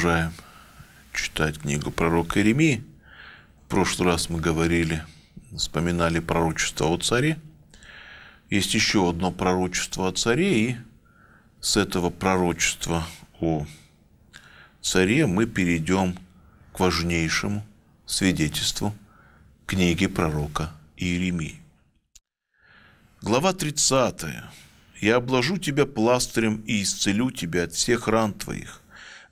продолжаем читать книгу пророка Иеремии. В прошлый раз мы говорили, вспоминали пророчество о царе. Есть еще одно пророчество о царе, и с этого пророчества о царе мы перейдем к важнейшему свидетельству книги пророка Иеремии. Глава 30. «Я обложу тебя пластырем и исцелю тебя от всех ран твоих,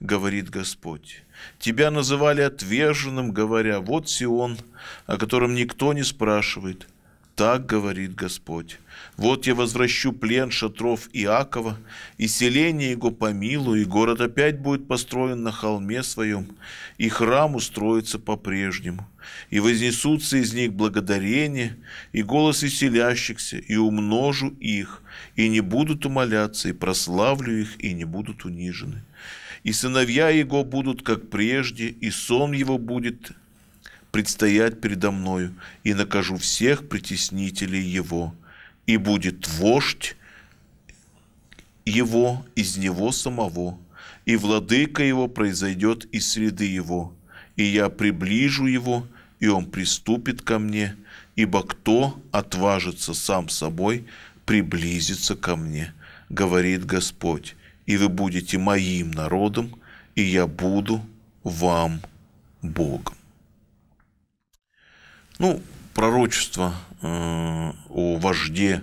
говорит Господь. Тебя называли отверженным, говоря, вот Сион, о котором никто не спрашивает. Так говорит Господь. Вот я возвращу плен шатров Иакова, и селение его помилую, и город опять будет построен на холме своем, и храм устроится по-прежнему. И вознесутся из них благодарение, и голос веселящихся, и умножу их, и не будут умоляться, и прославлю их, и не будут унижены и сыновья его будут, как прежде, и сон его будет предстоять передо мною, и накажу всех притеснителей его, и будет вождь его из него самого, и владыка его произойдет из среды его, и я приближу его, и он приступит ко мне, ибо кто отважится сам собой приблизиться ко мне, говорит Господь, и вы будете моим народом, и я буду вам Богом. Ну, пророчество э, о вожде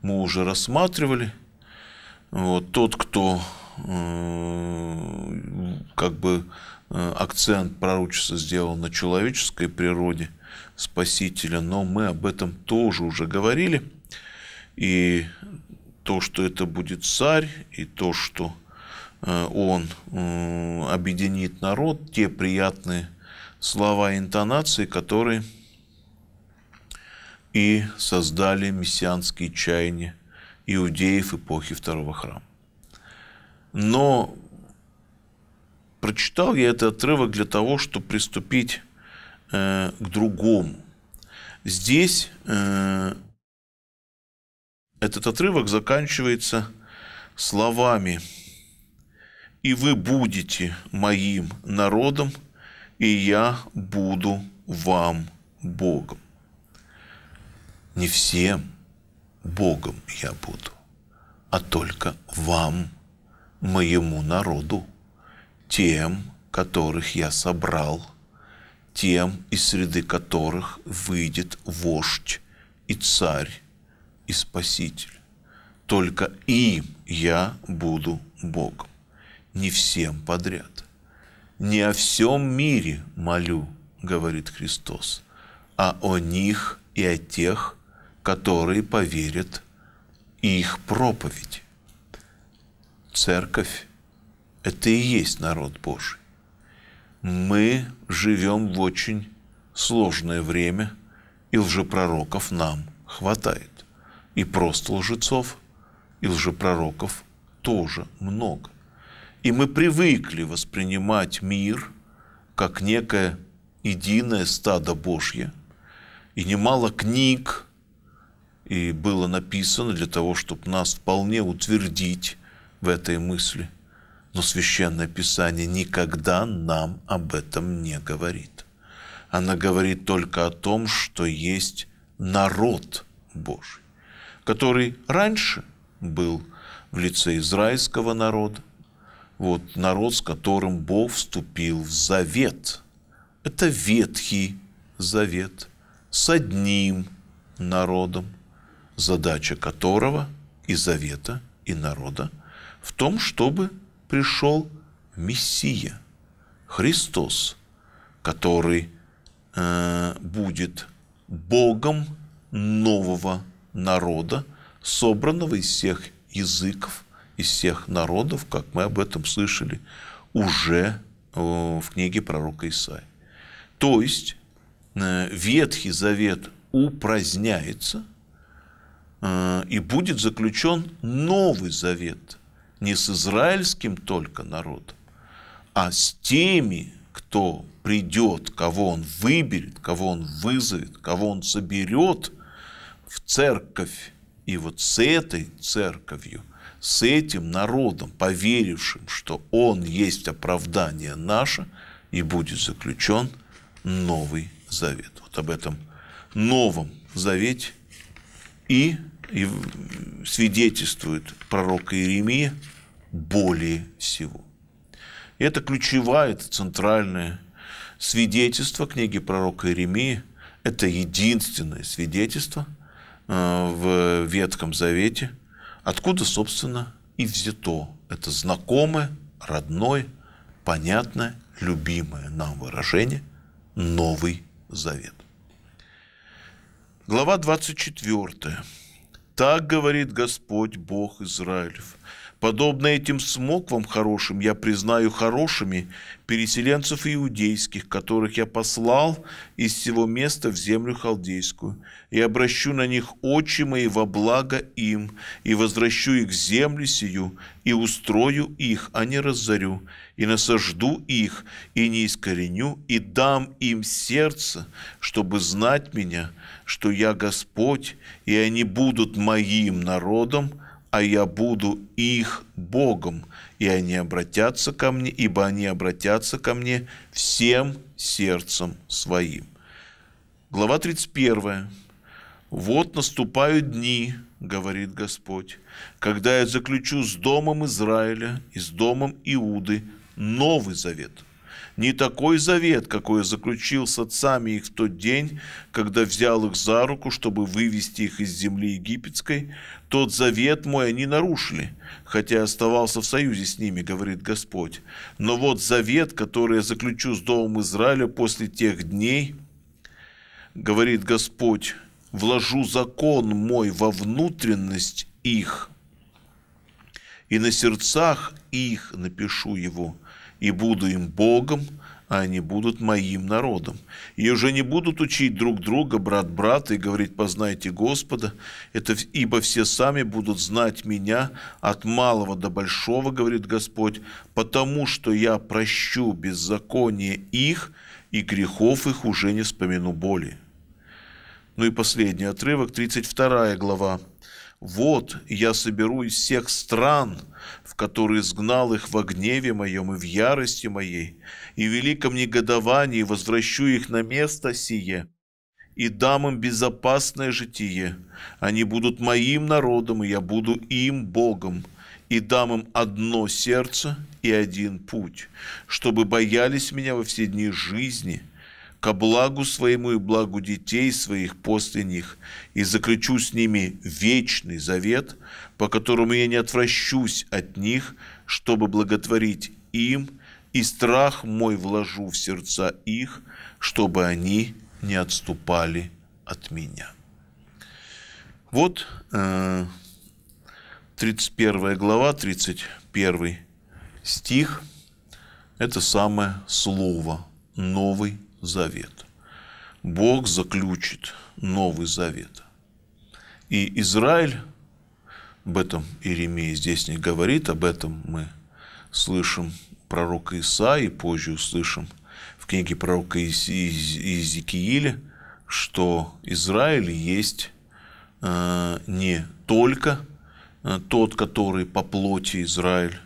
мы уже рассматривали. Вот, тот, кто э, как бы э, акцент пророчества сделал на человеческой природе Спасителя, но мы об этом тоже уже говорили. И то, что это будет царь, и то, что э, он э, объединит народ, те приятные слова и интонации, которые и создали мессианские чаяния иудеев эпохи Второго храма. Но прочитал я этот отрывок для того, чтобы приступить э, к другому. Здесь этот отрывок заканчивается словами «И вы будете моим народом, и я буду вам Богом». Не всем Богом я буду, а только вам, моему народу, тем, которых я собрал, тем, из среды которых выйдет вождь и царь и Спаситель. Только им я буду Богом. Не всем подряд. Не о всем мире молю, говорит Христос, а о них и о тех, которые поверят их проповедь. Церковь – это и есть народ Божий. Мы живем в очень сложное время, и лжепророков нам хватает. И просто лжецов, и лжепророков тоже много. И мы привыкли воспринимать мир как некое единое стадо Божье. И немало книг и было написано для того, чтобы нас вполне утвердить в этой мысли. Но Священное Писание никогда нам об этом не говорит. Она говорит только о том, что есть народ Божий который раньше был в лице израильского народа, вот народ, с которым Бог вступил в завет. Это Ветхий завет с одним народом, задача которого и завета, и народа в том, чтобы пришел Мессия, Христос, который э, будет Богом нового народа, собранного из всех языков, из всех народов, как мы об этом слышали уже э, в книге пророка Исаи. То есть э, Ветхий Завет упраздняется, э, и будет заключен Новый Завет не с израильским только народом, а с теми, кто придет, кого он выберет, кого он вызовет, кого он соберет в церковь. И вот с этой церковью, с этим народом, поверившим, что Он есть оправдание наше, и будет заключен Новый Завет. Вот об этом Новом Завете и, и свидетельствует пророк Иеремия более всего. Это ключевое, это центральное свидетельство книги пророка Иеремии. Это единственное свидетельство – Э, в Ветхом Завете, откуда, собственно, и взято это знакомое, родное, понятное, любимое нам выражение «Новый Завет». Глава 24. «Так говорит Господь Бог Израилев, Подобно этим смоквам хорошим я признаю хорошими переселенцев иудейских, которых я послал из всего места в землю халдейскую, и обращу на них очи мои во благо им, и возвращу их земли сию, и устрою их, а не разорю, и насажду их, и не искореню, и дам им сердце, чтобы знать меня, что я Господь, и они будут моим народом, а я буду их Богом, и они обратятся ко мне, ибо они обратятся ко мне всем сердцем своим. Глава 31. «Вот наступают дни, — говорит Господь, — когда я заключу с домом Израиля и с домом Иуды новый завет, не такой завет, какой заключил с отцами их в тот день, когда взял их за руку, чтобы вывести их из земли египетской. Тот завет мой они нарушили, хотя оставался в союзе с ними, говорит Господь. Но вот завет, который я заключу с Домом Израиля после тех дней, говорит Господь, вложу закон мой во внутренность их, и на сердцах их напишу его, и буду им Богом, а они будут моим народом. И уже не будут учить друг друга, брат брата, и говорить, познайте Господа, это ибо все сами будут знать меня от малого до большого, говорит Господь, потому что я прощу беззаконие их, и грехов их уже не вспомину боли. Ну и последний отрывок, 32 глава. «Вот я соберу из всех стран, в которые сгнал их во гневе моем и в ярости моей, и в великом негодовании возвращу их на место сие, и дам им безопасное житие. Они будут моим народом, и я буду им Богом, и дам им одно сердце и один путь, чтобы боялись меня во все дни жизни» ко благу своему и благу детей своих после них, и заключу с ними вечный завет, по которому я не отвращусь от них, чтобы благотворить им, и страх мой вложу в сердца их, чтобы они не отступали от меня. Вот 31 э, глава, 31 стих – это самое слово «Новый завет. Бог заключит новый завет. И Израиль, об этом Иеремия здесь не говорит, об этом мы слышим пророка и позже услышим в книге пророка Иезекииля, что Израиль есть э, не только э, тот, который по плоти Израиль,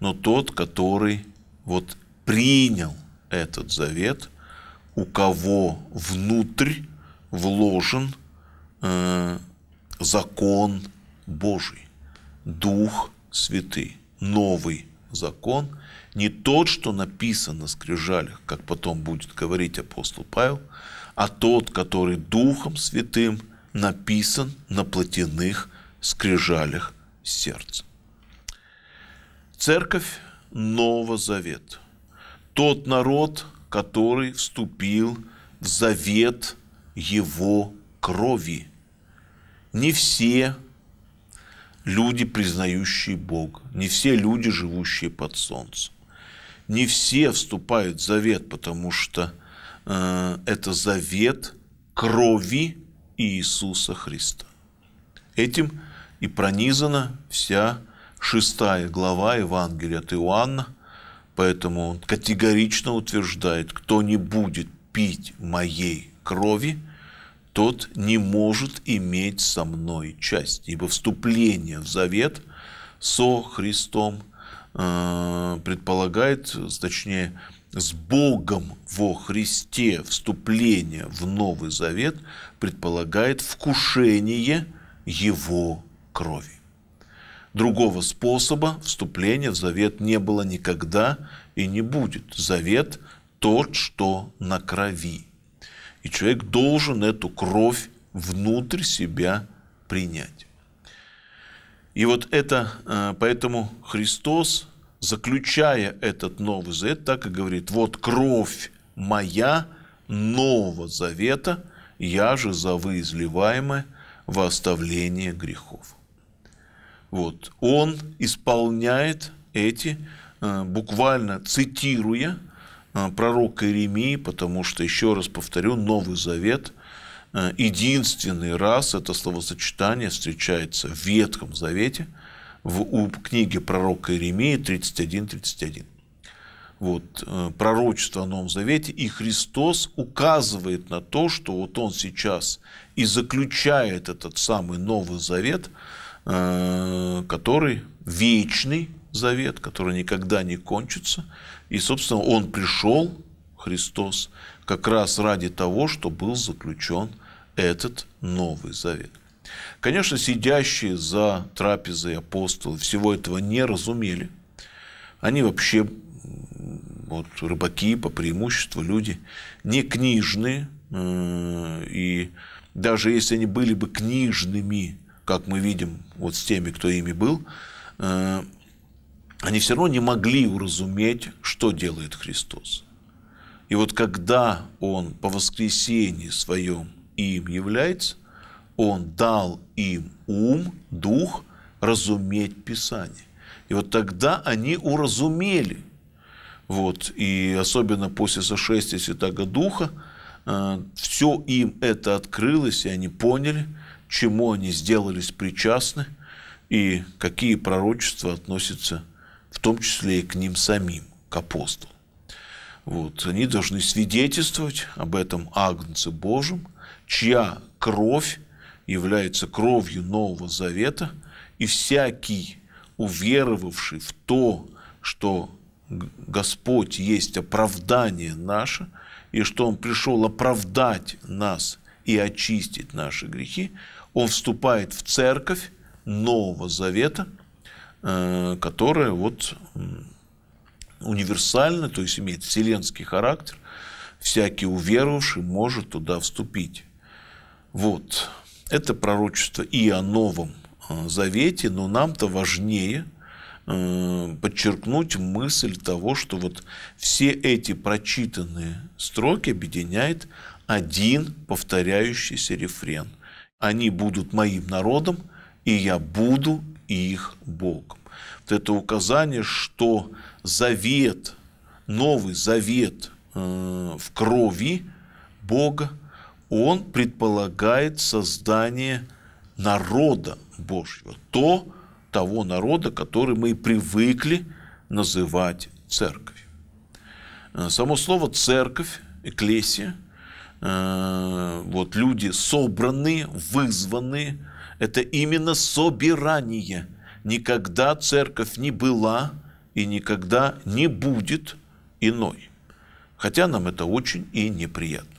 но тот, который вот принял этот завет – у кого внутрь вложен э, закон Божий, Дух Святый, новый закон, не тот, что написан на скрижалях, как потом будет говорить апостол Павел, а тот, который Духом Святым написан на плотяных скрижалях сердца. Церковь Нового Завета. Тот народ, который вступил в завет его крови. Не все люди, признающие Бога, не все люди, живущие под солнцем. Не все вступают в завет, потому что э, это завет крови Иисуса Христа. Этим и пронизана вся шестая глава Евангелия от Иоанна – Поэтому он категорично утверждает, кто не будет пить моей крови, тот не может иметь со мной часть. Ибо вступление в завет со Христом э, предполагает, точнее, с Богом во Христе вступление в Новый Завет предполагает вкушение Его крови. Другого способа вступления в завет не было никогда и не будет. Завет – тот, что на крови. И человек должен эту кровь внутрь себя принять. И вот это, э, поэтому Христос, заключая этот Новый Завет, так и говорит, вот кровь моя Нового Завета, я же за вы изливаемое во оставление грехов. Вот. Он исполняет эти, э, буквально цитируя э, пророка Иеремии, потому что, еще раз повторю, Новый Завет э, единственный раз это словосочетание встречается в Ветхом Завете, в книге пророка Иеремии 31-31. Вот, пророчество о Новом Завете, и Христос указывает на то, что вот он сейчас и заключает этот самый Новый Завет – Э, который вечный завет, который никогда не кончится. И, собственно, он пришел, Христос, как раз ради того, что был заключен этот Новый Завет. Конечно, сидящие за трапезой апостолы всего этого не разумели. Они вообще, вот рыбаки по преимуществу, люди не книжные, э, и даже если они были бы книжными, как мы видим вот с теми, кто ими был, э, они все равно не могли уразуметь, что делает Христос. И вот когда Он по воскресении своем им является, Он дал им ум, дух разуметь Писание. И вот тогда они уразумели. Вот. И особенно после сошествия Святого Духа э, все им это открылось, и они поняли – чему они сделались причастны и какие пророчества относятся в том числе и к ним самим, к апостолам. Вот. Они должны свидетельствовать об этом Агнце Божьем, чья кровь является кровью Нового Завета, и всякий, уверовавший в то, что Господь есть оправдание наше, и что Он пришел оправдать нас и очистить наши грехи, он вступает в церковь Нового Завета, э, которая вот универсальна, то есть имеет вселенский характер, всякий уверовавший может туда вступить. Вот. Это пророчество и о Новом э, Завете, но нам-то важнее э, подчеркнуть мысль того, что вот все эти прочитанные строки объединяет один повторяющийся рефрен они будут моим народом, и я буду их Богом. Вот это указание, что завет, новый завет э, в крови Бога, он предполагает создание народа Божьего, то того народа, который мы привыкли называть церковью. Э, само слово «церковь», «экклесия» – Э, вот люди собраны, вызваны. Это именно собирание. Никогда церковь не была и никогда не будет иной. Хотя нам это очень и неприятно,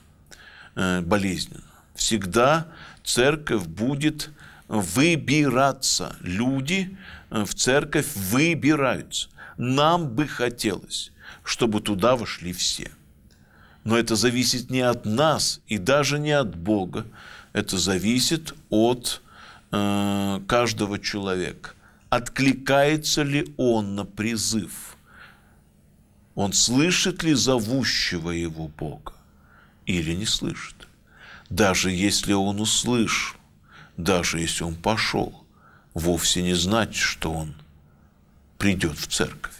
э, болезненно. Всегда церковь будет выбираться. Люди э, в церковь выбираются. Нам бы хотелось, чтобы туда вошли все – но это зависит не от нас и даже не от Бога. Это зависит от э, каждого человека. Откликается ли он на призыв? Он слышит ли зовущего его Бога или не слышит? Даже если он услышал, даже если он пошел, вовсе не значит, что он придет в церковь.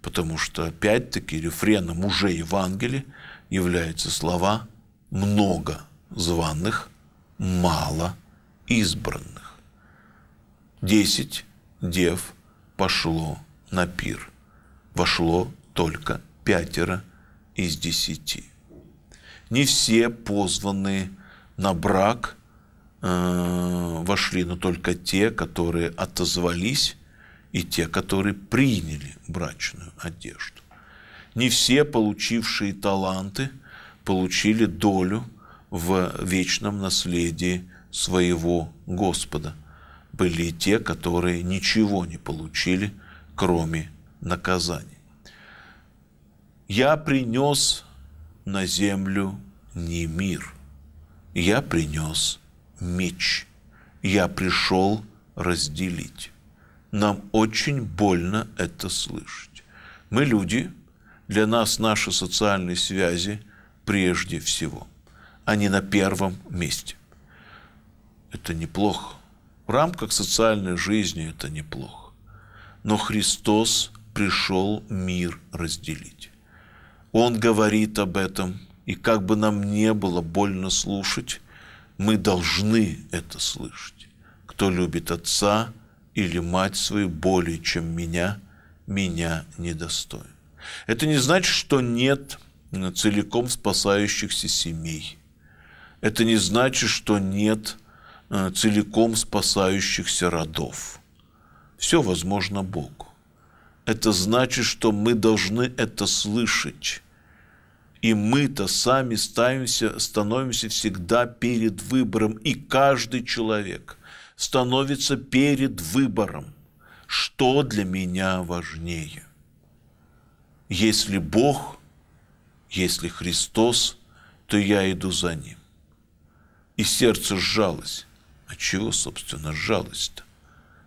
Потому что, опять-таки, рефреном уже Евангелия являются слова «много званых, мало избранных». Десять дев пошло на пир. Вошло только пятеро из десяти. Не все позванные на брак э, вошли, но только те, которые отозвались, и те, которые приняли брачную одежду. Не все получившие таланты получили долю в вечном наследии своего Господа. Были и те, которые ничего не получили, кроме наказаний. Я принес на землю не мир, я принес меч, я пришел разделить. Нам очень больно это слышать. Мы люди – для нас наши социальные связи прежде всего. Они а на первом месте. Это неплохо. В рамках социальной жизни это неплохо. Но Христос пришел мир разделить. Он говорит об этом, и как бы нам не было больно слушать, мы должны это слышать. Кто любит отца или мать свою более, чем меня, меня недостоин. Это не значит, что нет целиком спасающихся семей. Это не значит, что нет э, целиком спасающихся родов. Все возможно Богу. Это значит, что мы должны это слышать. И мы-то сами ставимся, становимся всегда перед выбором. И каждый человек становится перед выбором, что для меня важнее. Если Бог, если Христос, то я иду за Ним. И сердце сжалось. А чего, собственно, сжалось-то?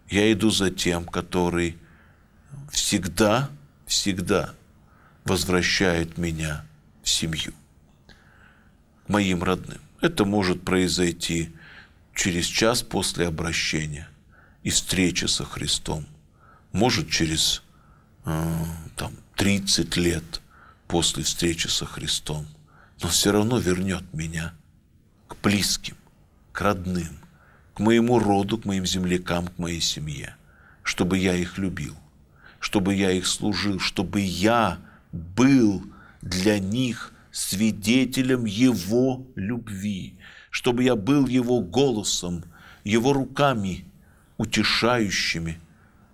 Я иду за тем, который всегда, всегда возвращает меня в семью, к моим родным. Это может произойти через час после обращения и встречи со Христом, может через э, там, 30 лет после встречи со Христом, но все равно вернет меня к близким, к родным, к моему роду, к моим землякам, к моей семье, чтобы я их любил, чтобы я их служил, чтобы я был для них свидетелем Его любви, чтобы я был Его голосом, Его руками утешающими,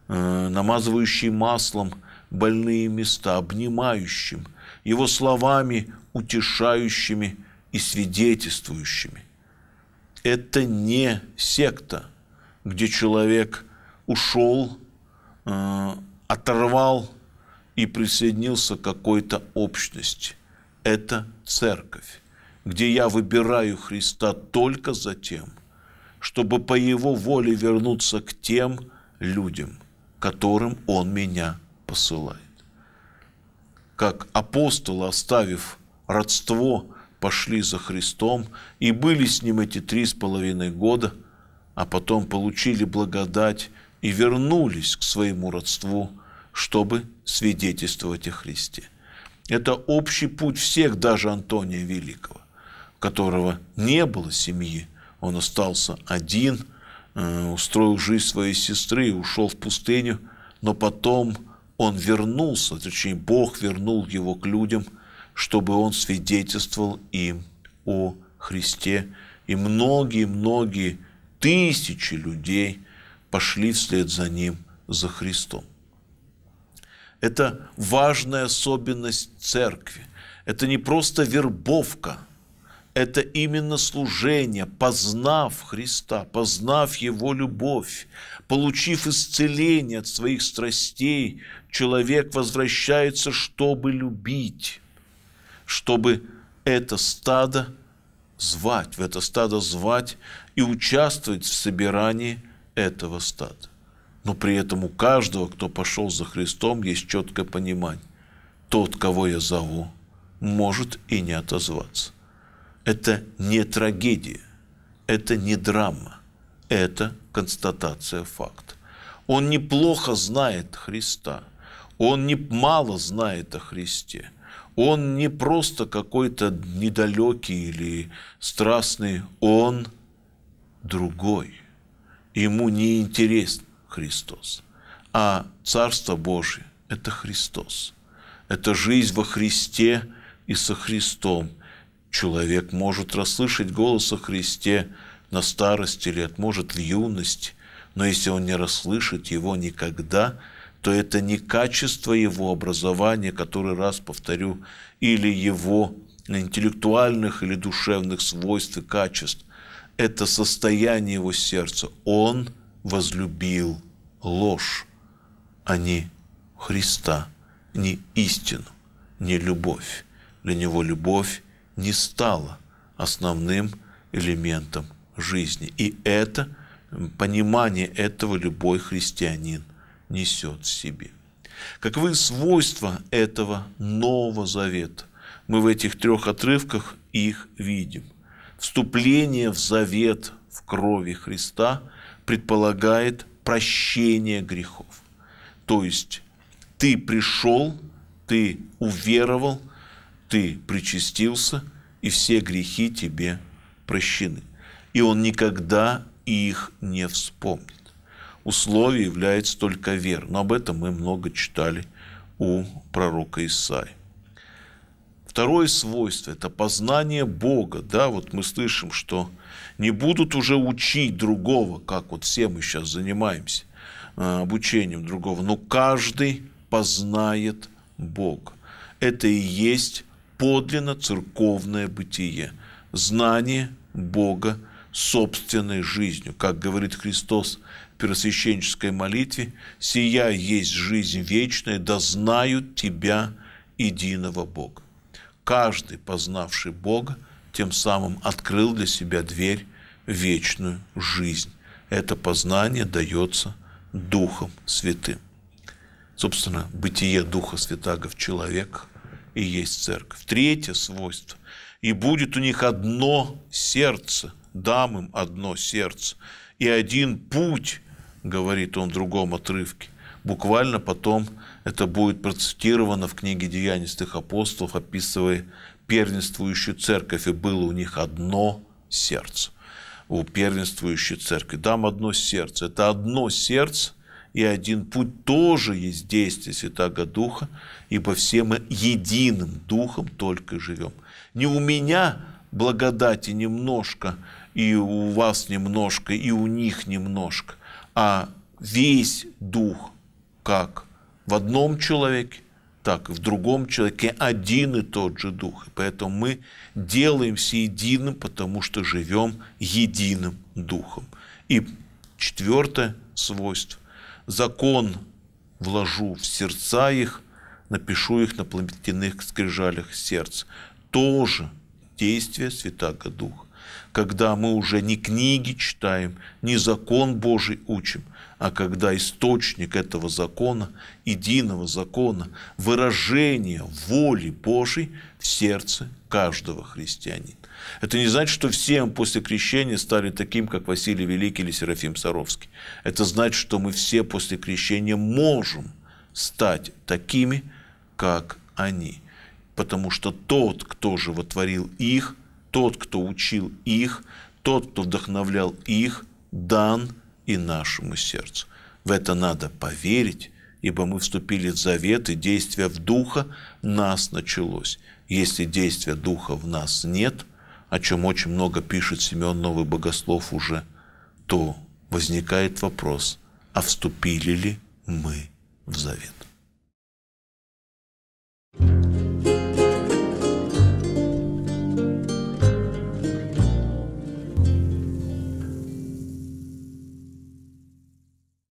э, намазывающими маслом – больные места, обнимающим, Его словами утешающими и свидетельствующими. Это не секта, где человек ушел, э, оторвал и присоединился к какой-то общности. Это церковь, где я выбираю Христа только за тем, чтобы по Его воле вернуться к тем людям, которым Он меня посылает. Как апостолы, оставив родство, пошли за Христом и были с Ним эти три с половиной года, а потом получили благодать и вернулись к своему родству, чтобы свидетельствовать о Христе. Это общий путь всех, даже Антония Великого, у которого не было семьи, он остался один, э, устроил жизнь своей сестры и ушел в пустыню, но потом он вернулся, точнее, Бог вернул его к людям, чтобы он свидетельствовал им о Христе. И многие-многие тысячи людей пошли вслед за ним, за Христом. Это важная особенность церкви. Это не просто вербовка – это именно служение, познав Христа, познав Его любовь, получив исцеление от своих страстей, человек возвращается, чтобы любить, чтобы это стадо звать, в это стадо звать и участвовать в собирании этого стада. Но при этом у каждого, кто пошел за Христом, есть четкое понимание. Тот, кого я зову, может и не отозваться. Это не трагедия, это не драма, это констатация факта. Он неплохо знает Христа, он не мало знает о Христе, он не просто какой-то недалекий или страстный, он другой. Ему не интересен Христос, а Царство Божие – это Христос. Это жизнь во Христе и со Христом – Человек может расслышать голос о Христе на старости лет, может в юности, но если он не расслышит его никогда, то это не качество его образования, который раз повторю, или его интеллектуальных или душевных свойств и качеств. Это состояние его сердца. Он возлюбил ложь, а не Христа, не истину, не любовь. Для него любовь не стало основным элементом жизни. И это, понимание этого любой христианин несет в себе. Каковы свойства этого Нового Завета? Мы в этих трех отрывках их видим. Вступление в завет в крови Христа предполагает прощение грехов. То есть ты пришел, ты уверовал – ты причастился, и все грехи тебе прощены. И он никогда их не вспомнит. Условие является только вера, но об этом мы много читали у пророка Исаи. Второе свойство – это познание Бога. Да, вот мы слышим, что не будут уже учить другого, как вот все мы сейчас занимаемся э, обучением другого, но каждый познает Бога. Это и есть подлинно церковное бытие, знание Бога собственной жизнью. Как говорит Христос в первосвященческой молитве, «Сия есть жизнь вечная, да знают Тебя, единого Бога». Каждый, познавший Бога, тем самым открыл для себя дверь в вечную жизнь. Это познание дается Духом Святым. Собственно, бытие Духа Святаго в человеках и есть церковь. Третье свойство. И будет у них одно сердце, дам им одно сердце, и один путь, говорит он в другом отрывке. Буквально потом это будет процитировано в книге «Деяний святых апостолов», описывая первенствующую церковь, и было у них одно сердце у первенствующей церкви. Дам одно сердце. Это одно сердце и один путь тоже есть действие Святаго Духа, ибо все мы единым Духом только живем. Не у меня благодати немножко, и у вас немножко, и у них немножко, а весь Дух, как в одном человеке, так и в другом человеке один и тот же Дух. И поэтому мы делаемся единым, потому что живем единым Духом. И четвертое свойство закон вложу в сердца их, напишу их на плотяных скрижалях сердц. Тоже действие Святаго Духа. Когда мы уже не книги читаем, не закон Божий учим, а когда источник этого закона, единого закона, выражение воли Божьей в сердце каждого христианина. Это не значит, что все после крещения стали таким, как Василий Великий или Серафим Саровский. Это значит, что мы все после крещения можем стать такими, как они. Потому что тот, кто животворил их, тот, кто учил их, тот, кто вдохновлял их, дан и нашему сердцу. В это надо поверить, ибо мы вступили в завет, и действие в Духа нас началось. Если действия Духа в нас нет – о чем очень много пишет Семен Новый Богослов уже, то возникает вопрос, а вступили ли мы в завет?